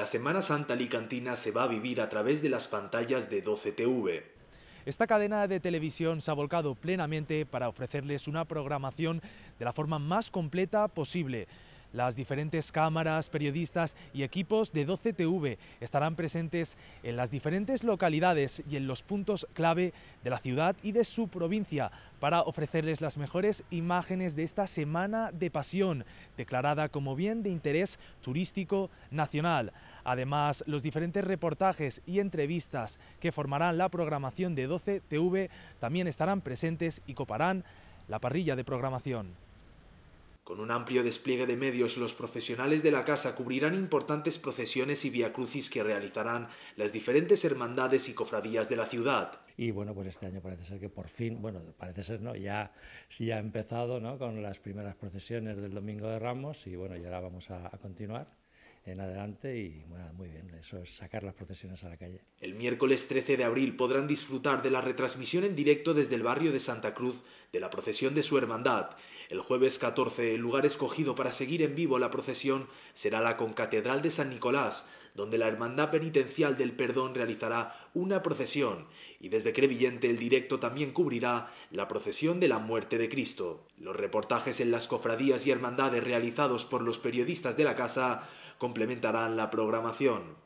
La Semana Santa Alicantina se va a vivir a través de las pantallas de 12TV. Esta cadena de televisión se ha volcado plenamente para ofrecerles una programación de la forma más completa posible. Las diferentes cámaras, periodistas y equipos de 12TV estarán presentes en las diferentes localidades y en los puntos clave de la ciudad y de su provincia para ofrecerles las mejores imágenes de esta Semana de Pasión, declarada como bien de interés turístico nacional. Además, los diferentes reportajes y entrevistas que formarán la programación de 12TV también estarán presentes y coparán la parrilla de programación. Con un amplio despliegue de medios, los profesionales de la casa cubrirán importantes procesiones y viacrucis que realizarán las diferentes hermandades y cofradías de la ciudad. Y bueno, pues este año parece ser que por fin, bueno, parece ser no, ya sí ha empezado ¿no? con las primeras procesiones del Domingo de Ramos y bueno, y ahora vamos a continuar en adelante y bueno, muy bien, eso es sacar las procesiones a la calle. El miércoles 13 de abril podrán disfrutar de la retransmisión en directo desde el barrio de Santa Cruz de la procesión de su hermandad. El jueves 14, el lugar escogido para seguir en vivo la procesión será la Concatedral de San Nicolás, donde la Hermandad Penitencial del Perdón realizará una procesión y desde Crevillente el directo también cubrirá la procesión de la muerte de Cristo. Los reportajes en las cofradías y hermandades realizados por los periodistas de la casa complementarán la programación.